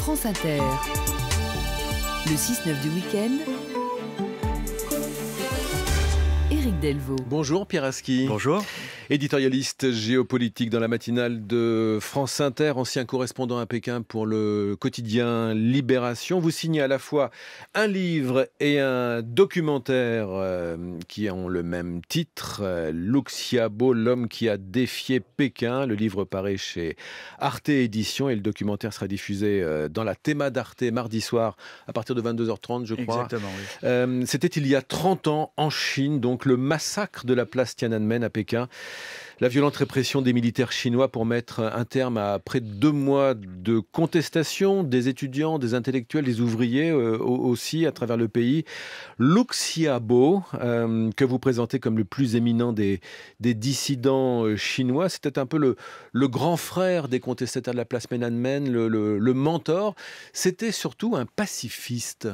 France Inter. Le 6-9 du week-end. Éric Delvaux. Bonjour Pierre Aski. Bonjour éditorialiste géopolitique dans la matinale de France Inter, ancien correspondant à Pékin pour le quotidien Libération. Vous signez à la fois un livre et un documentaire euh, qui ont le même titre, euh, Luxiabo, l'homme qui a défié Pékin. Le livre paraît chez Arte Édition et le documentaire sera diffusé euh, dans la théma d'Arte mardi soir à partir de 22h30, je crois. Exactement, oui. C'était il y a 30 ans en Chine, donc le massacre de la place Tiananmen à Pékin. La violente répression des militaires chinois pour mettre un terme à près de deux mois de contestation des étudiants, des intellectuels, des ouvriers euh, aussi à travers le pays. Luxiabo, euh, que vous présentez comme le plus éminent des, dissidents euh, chinois, c'était un peu le, grand frère des contestataires de la place Menanmen, le mentor. C'était surtout un pacifiste.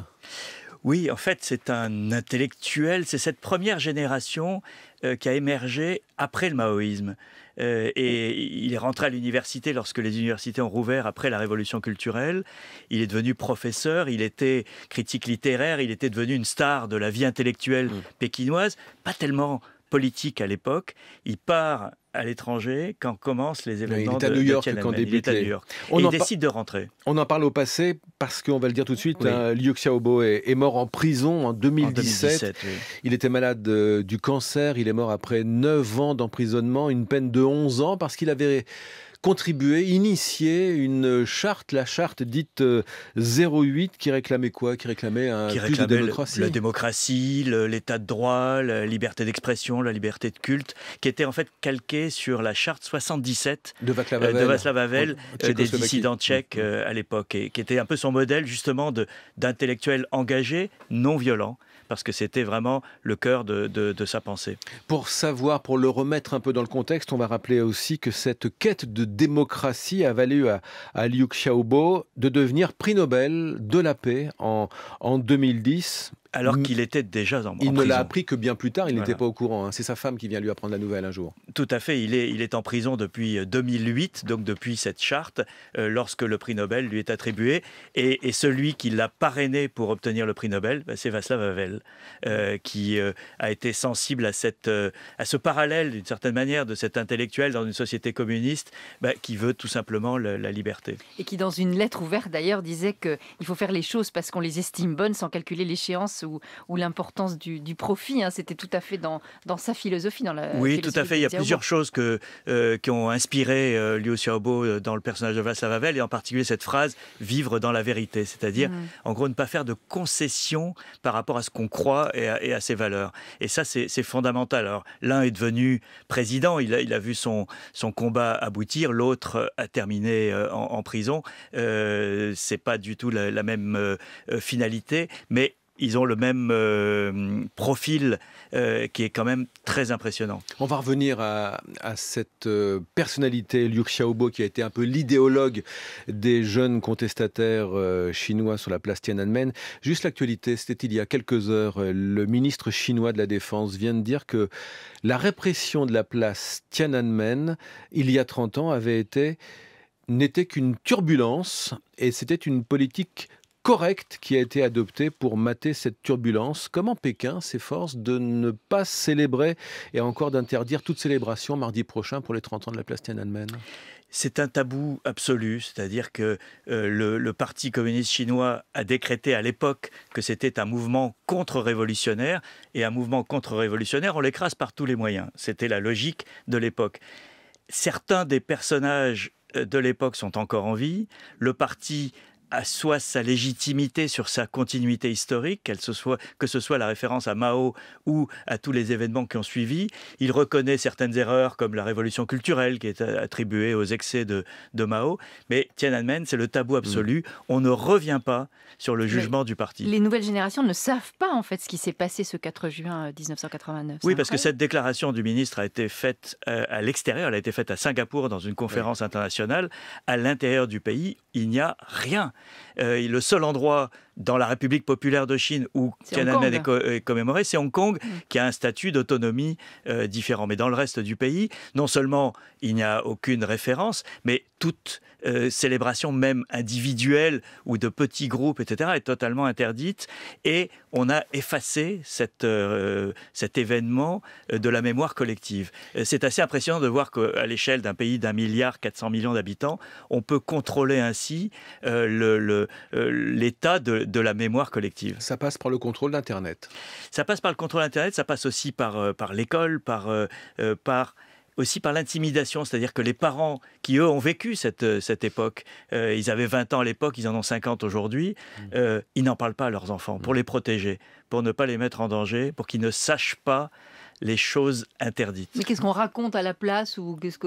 Oui, en fait, c'est un intellectuel, c'est cette première génération euh, qui a émergé après le maoïsme. Euh, et il est rentré à l'université lorsque les universités ont rouvert après la révolution culturelle. Il est devenu professeur, il était critique littéraire, il était devenu une star de la vie intellectuelle mmh. pékinoise, pas tellement politique à l'époque. Il part à l'étranger quand commencent les événements il est à de, New York quand débute. On décide de rentrer. On en parle au passé parce qu'on va le dire tout de suite. Hein, Liu Xiaobo est, mort en prison en 2017. Il était malade euh, du cancer. Il est mort après 9 ans d'emprisonnement, une peine de 11 ans parce qu'il avait contribuer, initier une charte, la charte dite 08, euh, qui réclamait quoi Qui réclamait, un de démocratie. la démocratie, l'état de droit, la liberté d'expression, la liberté de culte, qui était en fait calquée sur la charte 77 de Václav euh, Havel, de euh, des dissidents tchèques mm. à l'époque, et qui était un peu son modèle justement d'intellectuel engagé, non violent, parce que c'était vraiment le cœur de, sa pensée. Pour savoir, pour le remettre un peu dans le contexte, on va rappeler aussi que cette quête de démocratie a valu à, Liu Xiaobo de devenir prix Nobel de la paix en, en 2010. Alors qu'il était déjà en, prison. Il ne l'a appris que bien plus tard, il n'était pas au courant. Hein. C'est sa femme qui vient lui apprendre la nouvelle un jour. Tout à fait, il est, il est en prison depuis 2008, euh, donc depuis cette charte, euh, lorsque le prix Nobel lui est attribué. Et, celui qui l'a parrainé pour obtenir le prix Nobel, bah, c'est Václav Havel, euh, qui a été sensible à, cette, à ce parallèle, d'une certaine manière, de cet intellectuel dans une société communiste bah, qui veut tout simplement la liberté. Et qui, dans une lettre ouverte d'ailleurs, disait qu'il faut faire les choses parce qu'on les estime bonnes sans calculer l'échéance ou, l'importance du, profit. Hein. C'était tout à fait dans, dans sa philosophie. Dans la oui, tout à fait. Il y a plusieurs choses que, euh, qui ont inspiré euh, Liu Xiaobo euh, dans le personnage de Václav Vavel, et en particulier cette phrase « vivre dans la vérité », c'est-à-dire, mm. en gros, ne pas faire de concessions par rapport à ce qu'on croit et à, ses valeurs. Et ça, c'est fondamental. Alors, l'un est devenu président, il a, il a vu son, son combat aboutir, l'autre a terminé en, prison. Euh, c'est pas du tout la, la même finalité, mais ils ont le même euh, profil euh, qui est quand même très impressionnant. On va revenir à, cette euh, personnalité, Liu Xiaobo, qui a été un peu l'idéologue des jeunes contestataires chinois sur la place Tiananmen. Juste l'actualité, c'était il y a quelques heures, le ministre chinois de la Défense vient de dire que la répression de la place Tiananmen, il y a 30 ans, avait été n'était qu'une turbulence et c'était une politique correct qui a été adopté pour mater cette turbulence. Comment Pékin s'efforce de ne pas célébrer et encore d'interdire toute célébration mardi prochain pour les 30 ans de la place Tiananmen c'est un tabou absolu, c'est-à-dire que euh, le, le, Parti communiste chinois a décrété à l'époque que c'était un mouvement contre-révolutionnaire, et un mouvement contre-révolutionnaire, on l'écrase par tous les moyens. C'était la logique de l'époque. Certains des personnages euh, de l'époque sont encore en vie. Le parti à soit sa légitimité sur sa continuité historique, se soit, que ce soit la référence à Mao ou à tous les événements qui ont suivi. Il reconnaît certaines erreurs comme la révolution culturelle qui est attribuée aux excès de, Mao. Mais Tiananmen, c'est le tabou absolu. Mm. On ne revient pas sur le jugement du parti. Les nouvelles générations ne savent pas en fait ce qui s'est passé ce 4 juin 1989. Euh, oui, parce que cette déclaration du ministre a été faite euh, à l'extérieur, elle a été faite à Singapour dans une conférence internationale. À l'intérieur du pays, il n'y a rien. Euh, le seul endroit dans la République populaire de Chine où Tiananmen est, commémoré, c'est Hong Kong, mm. qui a un statut d'autonomie euh, différent. Mais dans le reste du pays, non seulement il n'y a aucune référence, mais toute euh, célébration, même individuelle ou de petits groupes, etc., est totalement interdite. Et on a effacé cette, cet événement de la mémoire collective. C'est assez impressionnant de voir qu'à l'échelle d'un pays d'un milliard 400 millions d'habitants, on peut contrôler ainsi le euh, l'état de, la mémoire collective. Ça passe par le contrôle d'Internet. Ça passe par le contrôle d'Internet, ça passe aussi par, euh, l'école, euh, par, aussi par l'intimidation, c'est-à-dire que les parents qui, eux, ont vécu cette, époque, ils avaient 20 ans à l'époque, ils en ont 50 aujourd'hui, mmh. ils n'en parlent pas à leurs enfants pour mmh. les protéger, pour ne pas les mettre en danger, pour qu'ils ne sachent pas les choses interdites. Mais qu'est-ce qu'on raconte à la place ou qu'est-ce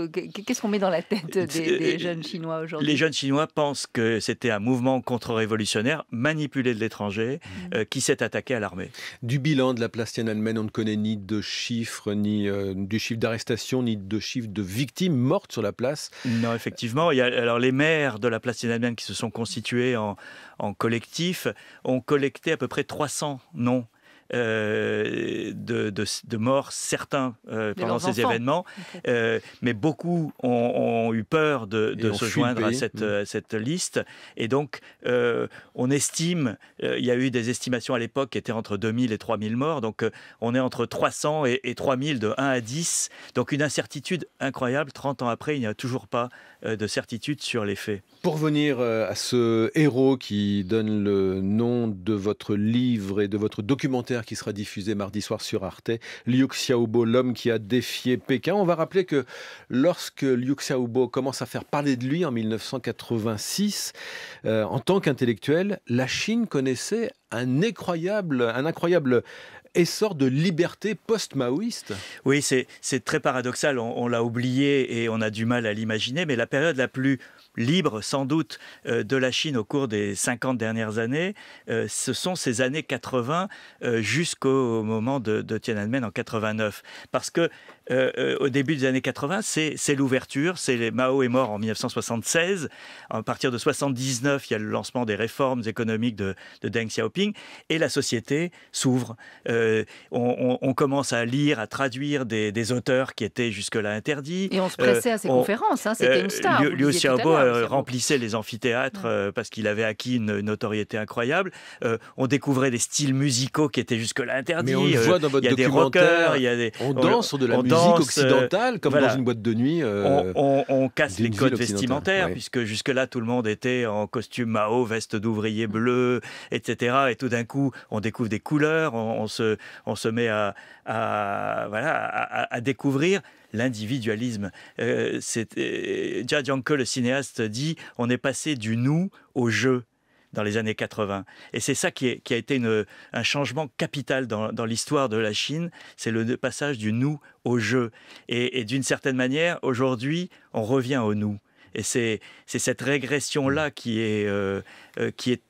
qu'on met dans la tête des, euh, jeunes Chinois aujourd'hui Les jeunes Chinois pensent que c'était un mouvement contre-révolutionnaire manipulé de l'étranger mhm. euh, qui s'est attaqué à l'armée. Du bilan de la place Tiananmen, on ne connaît ni de chiffres, ni euh, du chiffre d'arrestation, ni de chiffres de victimes mortes sur la place. Non, effectivement. Il y alors les maires de la place Tiananmen qui se sont constitués en, en collectif ont collecté à peu près 300 noms euh, de, morts certains euh, pendant ces événements, euh, mais beaucoup ont, eu peur de, de se joindre à cette, mm. cette, liste. Et donc, on estime, il y a eu des estimations à l'époque qui étaient entre 2000 et 3000 morts, donc on est entre 300 et, et 3000 de 1 à 10. Donc une incertitude incroyable, 30 ans après, il n'y a toujours pas de certitude sur les faits. Pour venir à ce héros qui donne le nom de votre livre et de votre documentaire, qui sera diffusé mardi soir sur Arte. Liu Xiaobo, l'homme qui a défié Pékin. On va rappeler que lorsque Liu Xiaobo commence à faire parler de lui en 1986, euh, en tant qu'intellectuel, la Chine connaissait un incroyable, essor de liberté post-maoïste. Oui, c'est très paradoxal, on l'a oublié et on a du mal à l'imaginer, mais la période la plus libre sans doute euh, de la Chine au cours des 50 dernières années, euh, ce sont ces années 80 euh, jusqu'au moment de, de Tiananmen en 89. Parce que euh, euh, au début des années 80, c'est l'ouverture, c'est Mao est mort en 1976. À partir de 79, il y a le lancement des réformes économiques de, Deng Xiaoping et la société s'ouvre. Euh, on, commence à lire, à traduire des, auteurs qui étaient jusque-là interdits. Et on se pressait à ces conférences, hein, c'était une star. Liu, Xiaobo remplissait les amphithéâtres parce qu'il avait acquis une notoriété incroyable. on découvrait des styles musicaux qui étaient jusque-là interdits. Mais on le voit dans votre il y a documentaire. Des rockers, il a des, on de la musique musique occidentale, comme dans une boîte de nuit. Euh, on, casse les codes vestimentaires, puisque jusque-là, tout le monde était en costume Mao, veste d'ouvrier bleu, etc. Et tout d'un coup, on découvre des couleurs, on, se, on se met à, découvrir l'individualisme. Euh, c'est euh, Jia le cinéaste, dit on est passé du nous au jeu dans les années 80. Et c'est ça qui, a été un changement capital dans, l'histoire de la Chine, c'est le passage du nous au jeu Et, d'une certaine manière, aujourd'hui, on revient au nous. Et c'est cette régression-là mmh. euh, euh, qui, est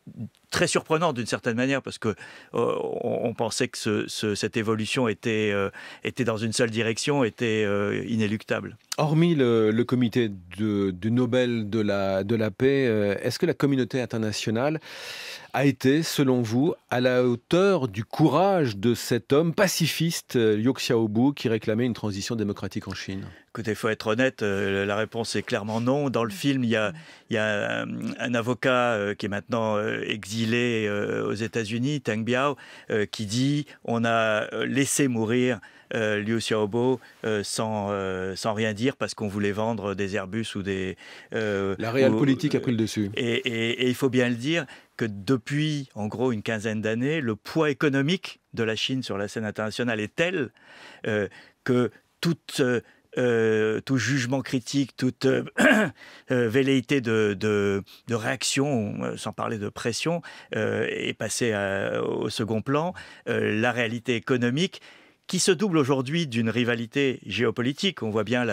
très surprenante d'une certaine manière, parce que euh, on, pensait que cette évolution était dans une seule direction, était inéluctable. Hormis le, comité de, du Nobel de la, paix, euh, est-ce que la communauté internationale a été, selon vous, à la hauteur du courage de cet homme pacifiste, Liu euh, Xiaobo, qui réclamait une transition démocratique en Chine Écoutez, il faut être honnête, euh, la réponse est clairement non. Dans le film, il y a, un, avocat qui est maintenant exilé aux États-Unis, Tang Biao, qui dit on a laissé mourir euh, Liu Xiaobo euh, euh, sans, rien dire parce qu'on voulait vendre des Airbus ou des... La réelle politique a pris le dessus. Et, il faut bien le dire que depuis, en gros, une quinzaine d'années, le poids économique de la Chine sur la scène internationale est tel que tout jugement critique, toute velléité de, réaction, sans parler de pression, est passé au second plan. la réalité économique qui se double aujourd'hui d'une rivalité géopolitique. On voit bien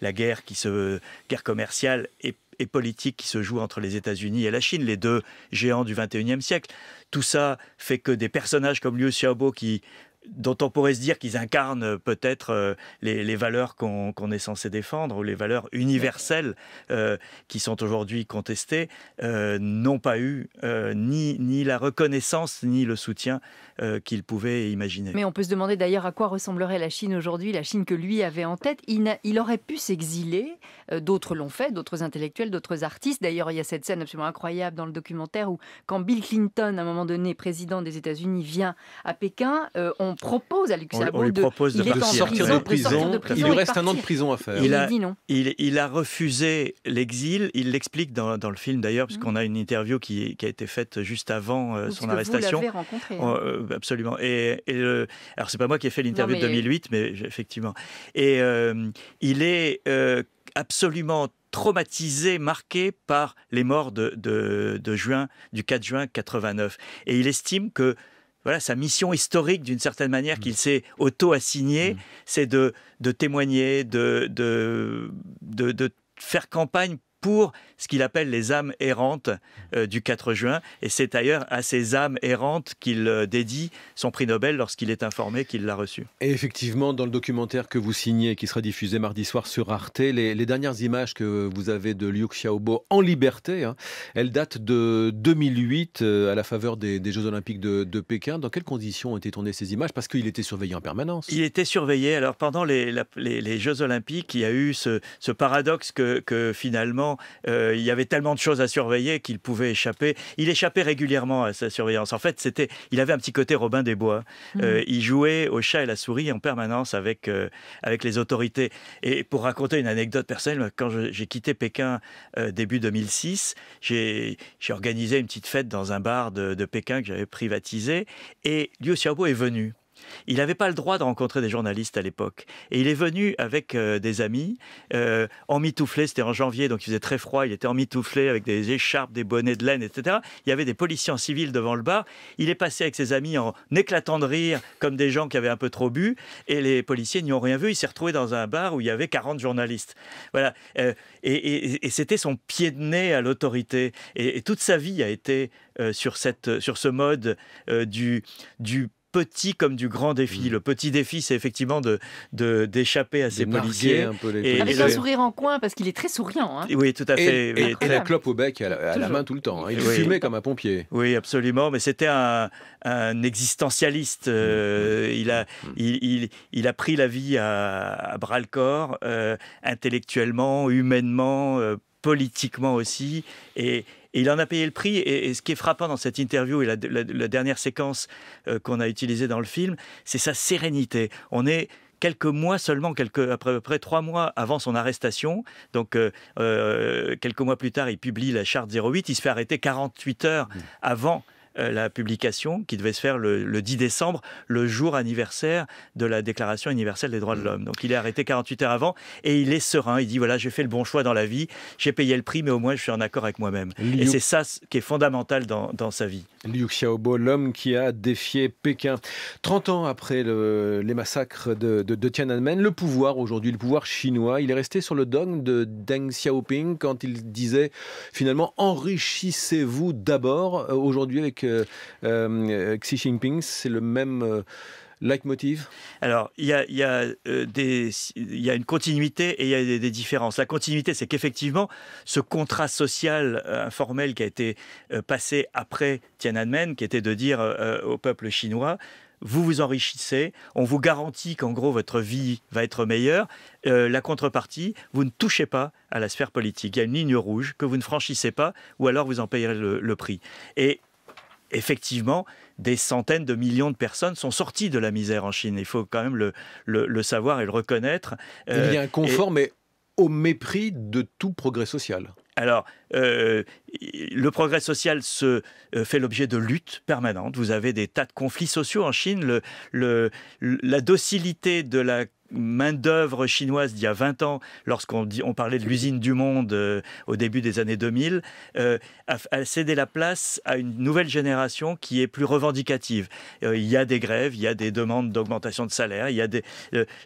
la, guerre, qui se, guerre commerciale et, politique qui se joue entre les États-Unis et la Chine, les deux géants du 21e siècle. Tout ça fait que des personnages comme Liu Xiaobo qui dont on pourrait se dire qu'ils incarnent euh, peut-être euh, les, valeurs qu'on est censé défendre ou les valeurs universelles euh, qui sont aujourd'hui contestées, n'ont pas eu ni, ni, la reconnaissance ni le soutien qu'ils pouvaient imaginer. Mais on peut se demander d'ailleurs à quoi ressemblerait la Chine aujourd'hui, la Chine que lui avait en tête. Il, il aurait pu s'exiler, d'autres l'ont fait, d'autres intellectuels, d'autres artistes. D'ailleurs, il y a cette scène absolument incroyable dans le documentaire où quand Bill Clinton, à un moment donné, président des États-Unis, vient à Pékin, on propose à Luxembourg de, sortir, de prison, Il lui reste un an de prison à faire. Il, a, non. Il, a refusé l'exil. Il l'explique dans, le film d'ailleurs, puisqu'on a une interview qui, a été faite juste avant euh, son arrestation. Hein. Euh, absolument. Et, alors c'est pas moi qui ai fait l'interview de 2008, mais effectivement. Et euh, il est absolument traumatisé, marqué par les morts de, juin, du 4 juin 89. Et il estime que voilà sa mission historique d'une certaine manière mm. qu'il s'est auto-assignée, mm. c'est de, témoigner, de, de, de, de faire campagne pour ce qu'il appelle les âmes errantes euh, du 4 juin. Et c'est d'ailleurs à ces âmes errantes qu'il euh, dédie son prix Nobel lorsqu'il est informé qu'il l'a reçu. Et effectivement, dans le documentaire que vous signez, qui sera diffusé mardi soir sur Arte, les, dernières images que vous avez de Liu Xiaobo en liberté, hein, elles datent de 2008 euh, à la faveur des, Jeux Olympiques de, Pékin. Dans quelles conditions ont été tournées ces images Parce qu'il était surveillé en permanence. Il était surveillé. Alors pendant les, Jeux Olympiques, il y a eu ce, paradoxe que, que finalement, euh, il y avait tellement de choses à surveiller qu'il pouvait échapper. Il échappait régulièrement à sa surveillance. En fait, c'était, il avait un petit côté Robin des Bois. Mm. Euh, il jouait au chat et la souris en permanence avec, euh, avec les autorités. Et pour raconter une anecdote personnelle, quand j'ai quitté Pékin début 2006, j'ai organisé une petite fête dans un bar de, de Pékin que j'avais privatisé. Et Liu Xiaobo est venu. Il n'avait pas le droit de rencontrer des journalistes à l'époque. Et il est venu avec euh, des amis, euh, en mitouflé, c'était en janvier, donc il faisait très froid, il était en mitouflé avec des écharpes, des bonnets de laine, etc. Il y avait des policiers civils devant le bar. Il est passé avec ses amis en éclatant de rire, comme des gens qui avaient un peu trop bu, et les policiers n'y ont rien vu. Il s'est retrouvé dans un bar où il y avait 40 journalistes. Voilà. Euh, et, c'était son pied de nez à l'autorité. Et, et, toute sa vie a été sur, cette, sur ce mode du, du petit comme du grand défi. Mmh. Le petit défi, c'est effectivement de d'échapper à ces policiers. Un peu et, Avec un sourire en coin, parce qu'il est très souriant. Hein. Oui, tout à fait. Et, la clope au bec à la, main tout le temps. Hein. Il fumait comme un pompier. Oui, absolument. Mais c'était un, existentialiste. Mmh. Euh, il, a, mmh. il, il, a pris la vie à, bras le corps, euh, intellectuellement, humainement, euh, politiquement aussi. Et, et il en a payé le prix. Et, ce qui est frappant dans cette interview et la, dernière séquence euh, qu'on a utilisée dans le film, c'est sa sérénité. On est quelques mois seulement, quelques, peu près trois mois avant son arrestation. Donc, euh, euh, quelques mois plus tard, il publie la charte 08. Il se fait arrêter 48 heures mmh. avant euh, la publication qui devait se faire le, 10 décembre, le jour anniversaire de la Déclaration universelle des droits de mmh. l'homme. Donc il est arrêté 48 heures avant et il est serein. Il dit voilà, j'ai fait le bon choix dans la vie, j'ai payé le prix, mais au moins je suis en accord avec moi-même. Et c'est ça qui est fondamental dans, sa vie. Liu Xiaobo, l'homme qui a défié Pékin. 30 ans après les massacres de, de Tiananmen, le pouvoir aujourd'hui, le pouvoir chinois, il est resté sur le dogme de Deng Xiaoping quand il disait finalement enrichissez-vous d'abord euh, aujourd'hui avec euh, Xi Jinping C'est le même euh, leitmotiv Alors, euh, il y a, une continuité et il y a des, différences. La continuité, c'est qu'effectivement, ce contrat social informel qui a été passé après Tiananmen, qui était de dire au peuple chinois, vous vous enrichissez, on vous garantit qu'en gros votre vie va être meilleure. la contrepartie, vous ne touchez pas à la sphère politique. Il y a une ligne rouge que vous ne franchissez pas ou alors vous en payerez le, le prix. Et effectivement, des centaines de millions de personnes sont sorties de la misère en Chine. Il faut quand même le, savoir et le reconnaître. Il y a un euh, confort, et... mais au mépris de tout progrès social. Alors, euh, le progrès social se euh, fait l'objet de luttes permanentes. Vous avez des tas de conflits sociaux en Chine. la docilité de la main-d'œuvre chinoise d'il y a 20 ans, lorsqu'on on parlait de l'usine du monde euh, au début des années 2000, euh, a, cédé la place à une nouvelle génération qui est plus revendicative. Euh, il y a des grèves, il y a des demandes d'augmentation de salaire, il y a des,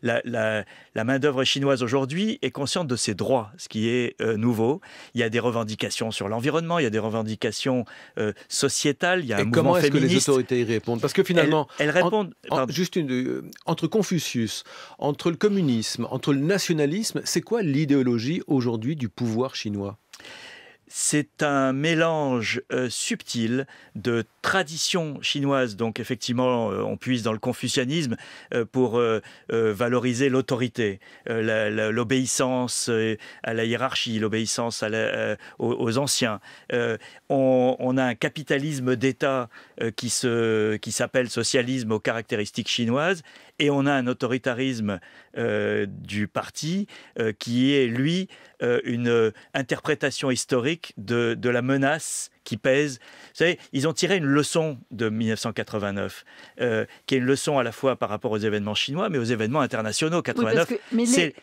la, main-d'œuvre chinoise aujourd'hui est consciente de ses droits, ce qui est nouveau. Il y a des revendications sur l'environnement, il y a des revendications sociétales, il y a un mouvement féministe. comment est-ce que les autorités y répondent Parce que finalement, elles, répondent juste une, entre Confucius, entre le communisme, entre le nationalisme, c'est quoi l'idéologie aujourd'hui du pouvoir chinois c'est un mélange euh, subtil de tradition chinoise. Donc effectivement, euh, on puise dans le confucianisme euh, pour valoriser l'autorité, l'obéissance à la hiérarchie, l'obéissance aux, anciens. On, a un capitalisme d'État qui s'appelle qui socialisme aux caractéristiques chinoises et on a un autoritarisme euh, du parti euh, qui est, lui, euh, une interprétation historique de, de la menace qui pèsent. Vous savez, ils ont tiré une leçon de 1989, euh, qui est une leçon à la fois par rapport aux événements chinois, mais aux événements internationaux. 89,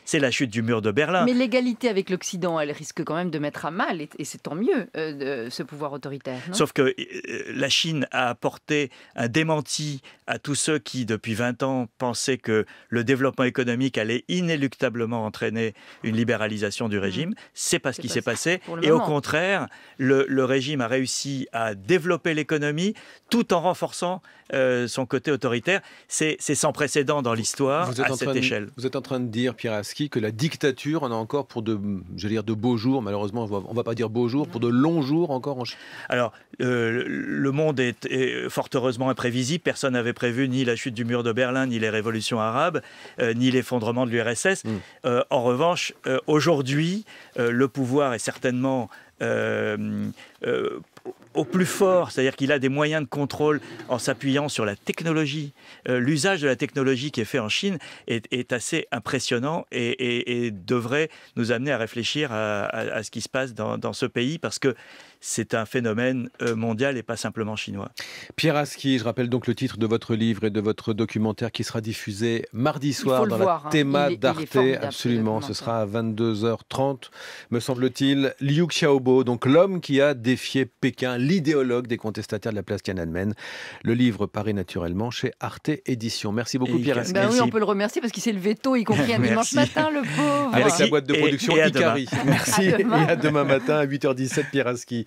c'est la chute du mur de Berlin. Mais l'égalité avec l'Occident, elle risque quand même de mettre à mal, et, c'est tant mieux, euh, ce pouvoir autoritaire. Sauf que euh, la Chine a apporté un démenti à tous ceux qui, depuis 20 ans, pensaient que le développement économique allait inéluctablement entraîner une libéralisation du régime. Mmh. C'est pas ce qui s'est passé. Et au contraire, le, le régime a réussi à développer l'économie tout en renforçant euh, son côté autoritaire. C'est sans précédent dans l'histoire à cette échelle. Vous êtes en train de dire, Pierre Aski, que la dictature, on a encore pour de, je dire, de beaux jours, malheureusement, on ne va pas dire beaux jours, pour de longs jours encore en Chine. Alors, euh, le monde est, fort heureusement imprévisible. Personne n'avait prévu ni la chute du mur de Berlin, ni les révolutions arabes, euh, ni l'effondrement de l'URSS. Hmm. en revanche, aujourd'hui, le pouvoir est certainement euh, euh, au plus fort, c'est-à-dire qu'il a des moyens de contrôle en s'appuyant sur la technologie. Euh, l'usage de la technologie qui est fait en Chine est, assez impressionnant et, devrait nous amener à réfléchir à, ce qui se passe dans, ce pays parce que c'est un phénomène euh, mondial et pas simplement chinois. Pierre Aski, je rappelle donc le titre de votre livre et de votre documentaire qui sera diffusé mardi soir dans le la hein. théma d'Arte. Absolument, ce sera à 22h30, me semble-t-il. Liu Xiaobo, donc l'homme qui a défié Pékin l'idéologue des contestataires de la place Tiananmen. Le livre paraît naturellement chez Arte Édition. Merci beaucoup, Pierre ben oui, on peut le remercier parce qu'il s'est levé tôt, y compris à dimanche matin, le pauvre. Avec la boîte de production Merci. et à demain matin à 8h17, Pierre Aski.